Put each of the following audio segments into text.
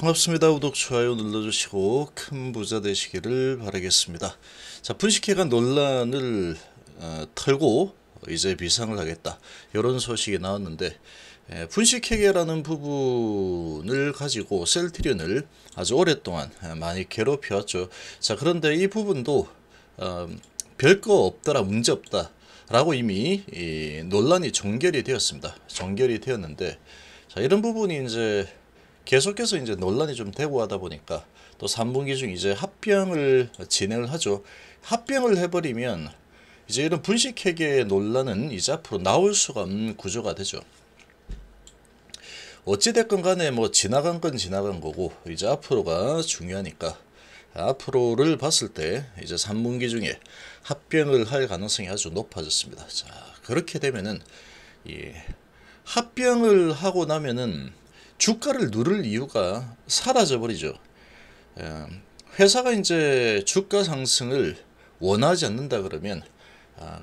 고맙습니다. 구독, 좋아요 눌러주시고 큰 부자 되시기를 바라겠습니다. 자, 분식회관 논란을 어, 털고 이제 비상을 하겠다. 이런 소식이 나왔는데 에, 예, 분식회계라는 부분을 가지고 셀트리온을 아주 오랫동안 많이 괴롭혀왔죠. 자, 그런데 이 부분도 어, 별거 없더라, 문제 없다. 라고 이미 이 논란이 종결이 되었습니다. 종결이 되었는데 자, 이런 부분이 이제 계속해서 이제 논란이 좀 되고 하다 보니까 또 3분기 중 이제 합병을 진행을 하죠. 합병을 해버리면 이제 이런 분식회계의 논란은 이제 앞으로 나올 수가 없는 구조가 되죠. 어찌됐건 간에 뭐 지나간 건 지나간 거고 이제 앞으로가 중요하니까 앞으로를 봤을 때 이제 3분기 중에 합병을 할 가능성이 아주 높아졌습니다. 자 그렇게 되면은 이 합병을 하고 나면은 주가를 누를 이유가 사라져 버리죠. 예, 회사가 이제 주가 상승을 원하지 않는다 그러면 아,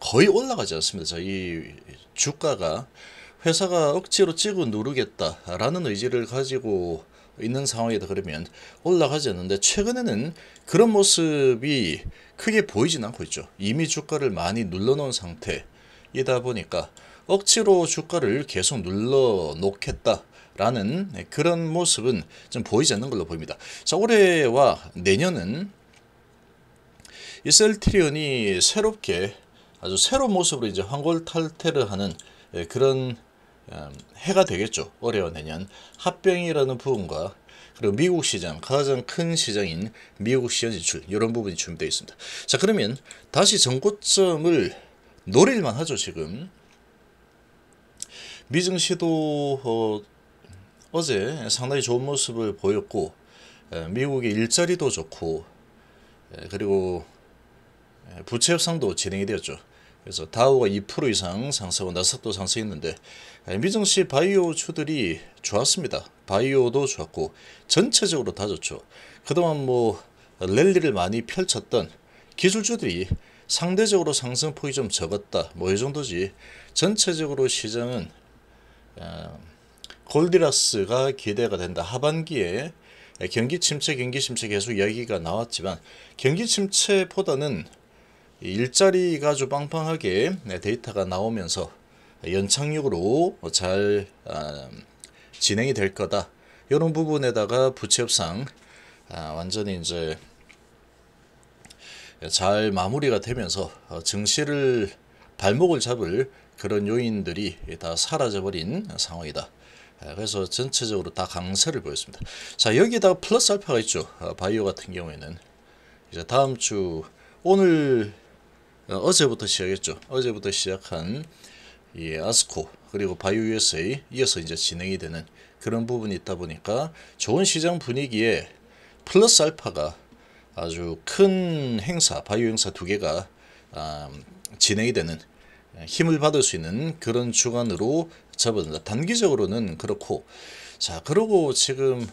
거의 올라가지 않습니다. 자기 주가가 회사가 억지로 찍어 누르겠다라는 의지를 가지고 있는 상황이다 그러면 올라가지 않는데 최근에는 그런 모습이 크게 보이진 않고 있죠. 이미 주가를 많이 눌러놓은 상태이다 보니까 억지로 주가를 계속 눌러 놓겠다. 라는 그런 모습은 좀 보이지 않는 걸로 보입니다. 자, 올해와 내년은 이셀트리온이 새롭게 아주 새로운 모습으로 이제 황골탈퇴를 하는 예, 그런 음, 해가 되겠죠. 올해와 내년 합병이라는 부분과 그리고 미국 시장 가장 큰 시장인 미국 시장 지출 이런 부분이 준비되어 있습니다. 자 그러면 다시 전고점을 노릴만 하죠 지금 미증시도 어, 제 상당히 좋은 모습을 보였고 미국의 일자리도 좋고 그리고 부채 협상도 진행이 되었죠. 그래서 다우가 2% 이상 상승하고 나스닥도 상승했는데 미증시 바이오주들이 좋았습니다. 바이오도 좋았고 전체적으로 다 좋죠. 그동안 뭐 랠리를 많이 펼쳤던 기술주들이 상대적으로 상승폭이 좀 적었다. 뭐 이 정도지. 전체적으로 시장은 어, 골디라스가 기대가 된다. 하반기에 경기 침체, 경기 침체 계속 이야기가 나왔지만 경기 침체보다는 일자리가 아주 빵빵하게 데이터가 나오면서 연착륙으로 잘 아, 진행이 될 거다. 이런 부분에다가 부채협상 아, 완전히 이제 잘 마무리가 되면서 어, 증시를 발목을 잡을 그런 요인들이 다 사라져버린 상황이다. 그래서 전체적으로 다 강세를 보였습니다. 자 여기에다가 플러스 알파가 있죠. 어, 바이오 같은 경우에는 이제 다음 주 오늘 어, 어제부터 시작했죠. 어제부터 시작한 이 아스코 그리고 바이오 USA 이어서 이제 진행이 되는 그런 부분이 있다 보니까 좋은 시장 분위기에 플러스 알파가 아주 큰 행사 바이오 행사 두 개가 아, 진행이 되는 힘을 받을 수 있는 그런 주간으로 접어든다. 단기적으로는 그렇고 자 그러고 지금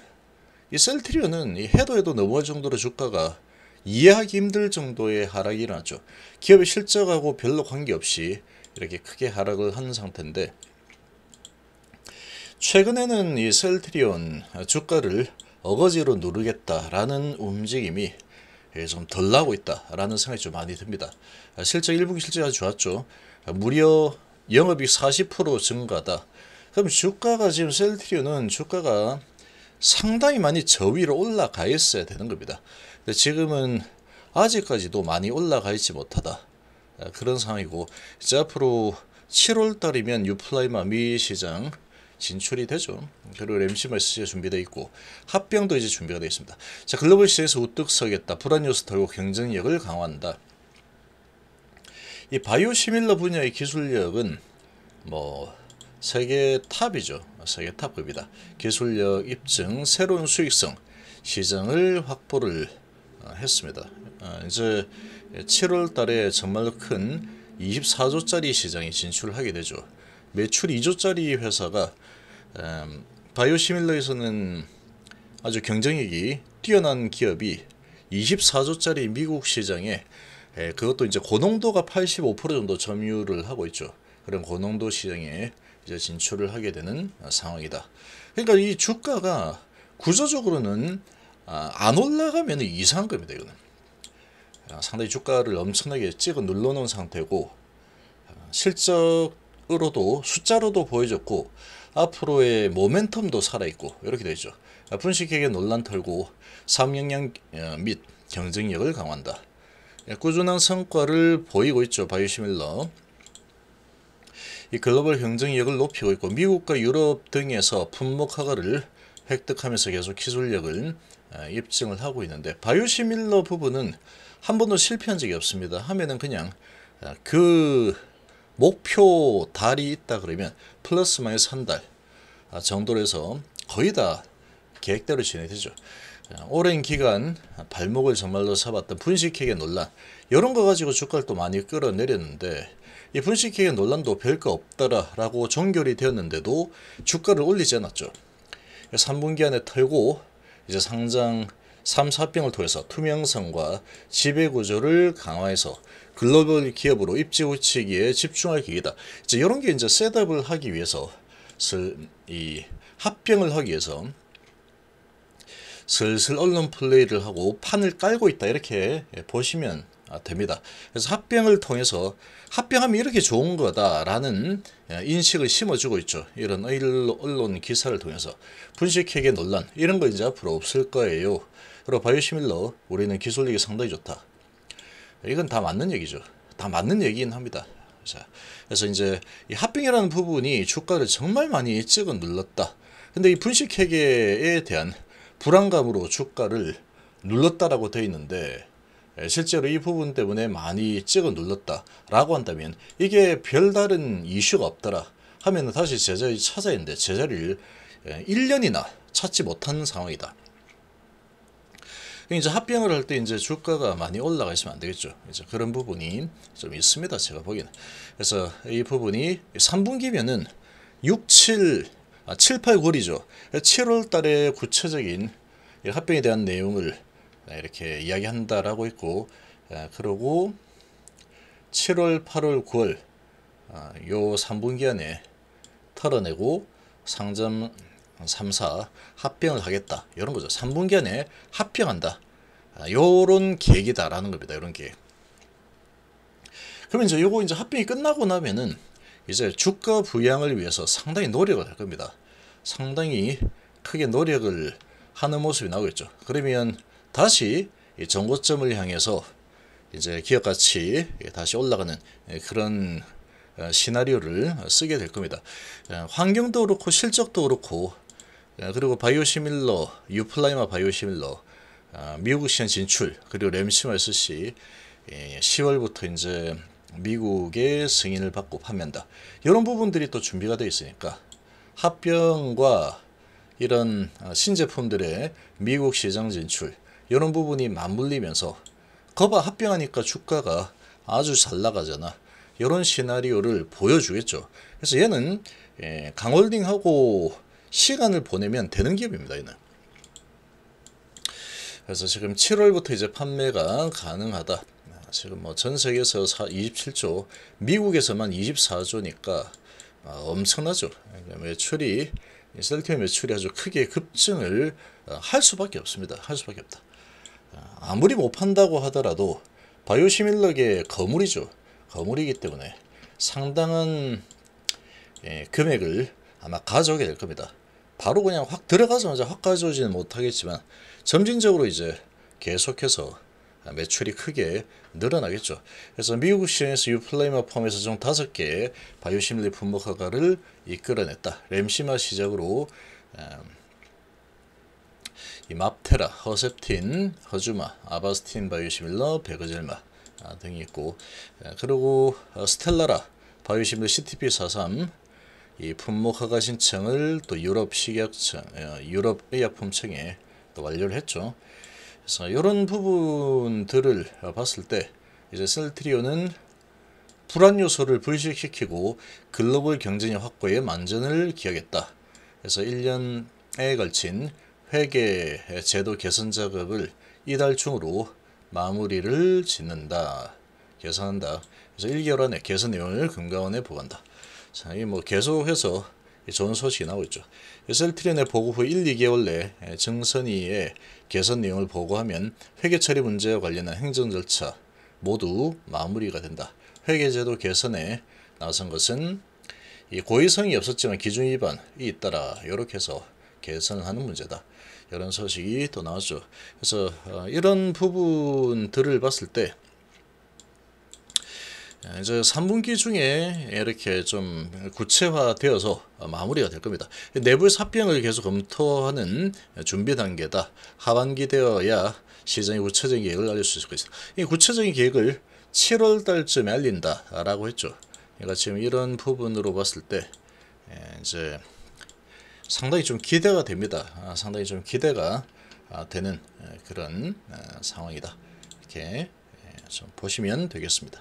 이 셀트리온은 해도 해도 넘어갈 정도로 주가가 이해하기 힘들 정도의 하락이 일어났죠. 기업의 실적하고 별로 관계없이 이렇게 크게 하락을 한 상태인데 최근에는 이 셀트리온 주가를 어거지로 누르겠다라는 움직임이 좀 덜 나오고 있다라는 생각이 좀 많이 듭니다. 실적 1분기 실적이 아주 좋았죠. 무려 영업이 40% 증가다. 그럼 주가가 지금 셀트리온은 주가가 상당히 많이 저 위로 올라가 있어야 되는 겁니다. 근데 지금은 아직까지도 많이 올라가 있지 못하다. 아, 그런 상황이고 이제 앞으로 7월 달이면 유플라이마 미 시장 진출이 되죠. 그리고 MCMS에 준비되어 있고 합병도 이제 준비가 되어 있습니다. 자 글로벌 시장에서 우뚝 서겠다. 불안 요소 털고 경쟁력을 강화한다. 이 바이오시밀러 분야의 기술력은 뭐 세계 탑이죠. 세계 탑급이다. 기술력 입증, 새로운 수익성, 시장을 확보를 어, 했습니다. 어, 이제 7월 달에 정말로 큰 24조짜리 시장에 진출하게 되죠. 매출 2조짜리 회사가 음, 바이오시밀러에서는 아주 경쟁력이 뛰어난 기업이 24조짜리 미국 시장에 예, 그것도 이제 고농도가 85% 정도 점유를 하고 있죠. 그런 고농도 시장에 이제 진출을 하게 되는 어, 상황이다. 그러니까 이 주가가 구조적으로는 아, 안 올라가면 이상한 겁니다. 이거는 아, 상당히 주가를 엄청나게 찍어 눌러놓은 상태고 아, 실적으로도 숫자로도 보여졌고 앞으로의 모멘텀도 살아있고 이렇게 되죠. 분식회계 논란 털고 삼영향 어, 및 경쟁력을 강화한다. 예, 꾸준한 성과를 보이고 있죠. 바이오시밀러. 이 글로벌 경쟁력을 높이고 있고 미국과 유럽 등에서 품목 허가를 획득하면서 계속 기술력을 아, 입증을 하고 있는데 바이오시밀러 부분은 한 번도 실패한 적이 없습니다. 하면은 그냥 아, 그 목표 달이 있다 그러면 플러스 마이너스 한달 아, 정도로 해서 거의 다 계획대로 진행되죠. 오랜 기간 발목을 정말로 잡았던 분식회계 논란 이런 거 가지고 주가를 또 많이 끌어내렸는데 이 분식회계 논란도 별 거 없다라고 종결이 되었는데도 주가를 올리지 않았죠. 3분기 안에 털고 이제 상장 3, 4병을 통해서 투명성과 지배구조를 강화해서 글로벌 기업으로 입지 우치기에 집중할 기회다. 이제 이런 게 이제 셋업을 하기 위해서 이 합병을 하기 위해서 슬슬 언론 플레이를 하고 판을 깔고 있다 이렇게 예, 보시면 아, 됩니다. 그래서 합병을 통해서 합병하면 이렇게 좋은 거다라는 예, 인식을 심어주고 있죠. 이런 언론 기사를 통해서 분식회계 논란 이런 거 이제 앞으로 없을 거예요. 그리고 바이오시밀러 우리는 기술력이 상당히 좋다. 이건 다 맞는 얘기죠. 다 맞는 얘기긴 합니다. 자, 그래서 이제 이 합병이라는 부분이 주가를 정말 많이 찍어 눌렀다. 근데 이 분식회계에 대한 불안감으로 주가를 눌렀다라고 되어 있는데 실제로 이 부분 때문에 많이 찍어 눌렀다라고 한다면 이게 별다른 이슈가 없더라 하면 다시 제자리 찾아야 되는데 제자리를 1년이나 찾지 못하는 상황이다. 그러니까 이제 합병을 할 때 이제 주가가 많이 올라가 있으면 안 되겠죠. 이제 그런 부분이 좀 있습니다. 제가 보기에는. 그래서 이 부분이 3분기면은 6, 7, 7, 8, 9월이죠. 7월 달에 구체적인 합병에 대한 내용을 아, 이렇게 이야기한다라고 했고 아, 그리고 7월, 8월, 9월 아, 요 3분기 안에 털어내고 상점 3사 합병을 하겠다. 이런 거죠. 3분기 안에 합병한다. 요런 계획이다라는 겁니다. 이런 계획. 그러면 이제 요거 이제 합병이 끝나고 나면은 이제 주가 부양을 위해서 상당히 노력을 할 겁니다. 상당히 크게 노력을 하는 모습이 나오고 있죠. 그러면 다시 정고점을 향해서 이제 기업가치 다시 올라가는 그런 어, 시나리오를 쓰게 될 겁니다. 어, 환경도 그렇고 실적도 그렇고 어, 그리고 바이오시밀러, 유플라이마 바이오시밀러, 미국 시장 진출 그리고 램시마스시 10월부터 예, 이제 미국의 승인을 받고 판매한다. 이런 부분들이 또 준비가 되어 있으니까 합병과 이런 어, 신제품들의 미국 시장 진출 이런 부분이 맞물리면서 거봐 합병하니까 주가가 아주 잘 나가잖아. 이런 시나리오를 보여주겠죠. 그래서 얘는 예, 강홀딩하고 시간을 보내면 되는 기업입니다. 얘는. 그래서 지금 7월부터 이제 판매가 가능하다. 지금 뭐 전 세계에서 27조, 미국에서만 24조니까 아, 엄청나죠. 그러니까 매출이 셀티의 매출이 아주 크게 급증을 어, 할 수밖에 없습니다. 할 수밖에 없다. 아, 아무리 못 판다고 하더라도 바이오시밀러계 거물이죠. 거물이기 때문에 상당한 예, 금액을 아마 가져오게 될 겁니다. 바로 그냥 확들어가자확 가져오지는 못하겠지만 점진적으로 이제 계속해서 아, 매출이 크게 늘어나겠죠. 그래서 미국 시장에서 유플레이마 펌에서 총 다섯 개의 바이오시밀리 품목 허가를 이끌어냈다. 램시마 시작으로 음, 이 맙테라, 허셉틴, 허주마, 아바스틴 바이오시밀러, 베거젤마 아, 등이 있고 아, 그리고 어, 스텔라라 바이오시밀리 CTP43 이 품목허가 신청을 또 유럽 식약청, 어, 유럽 의약품청에 또 완료를 했죠. 그래서 이런 부분들을 봤을 때 이제 셀트리온은 불안 요소를 불식시키고 글로벌 경쟁력 확보에 만전을 기하겠다. 그래서 1년에 걸친 회계 제도 개선 작업을 이달 중으로 마무리를 짓는다. 개선한다. 그래서 1개월 안에 개선 내용을 금감원에 보관다. 자, 이뭐 계속해서 좋은 소식이 나오고 있죠. s 트리온의 보고 후 1, 2개월 내 정선이의 개선 내용을 보고하면 회계 처리 문제와 관련한 행정 절차 모두 마무리가 된다. 회계제도 개선에 나선 것은 이 고의성이 없었지만 기준 위반이 있더라. 이렇게 해서 개선 하는 문제다. 이런 소식이 또 나왔죠. 그래서 어, 이런 부분들을 봤을 때 예, 이제 3분기 중에 이렇게 좀 구체화되어서 마무리가 될 겁니다. 내부의 사병을 계속 검토하는 준비 단계다. 하반기 되어야 시장의 구체적인 계획을 알릴 수 있을 것이다. 이 구체적인 계획을 7월 달쯤에 알린다라고 했죠. 그러니까 지금 이런 부분으로 봤을 때 예, 이제 상당히 좀 기대가 됩니다. 아, 상당히 좀 기대가 아, 되는 예, 그런 아, 상황이다. 이렇게 좀 보시면 되겠습니다.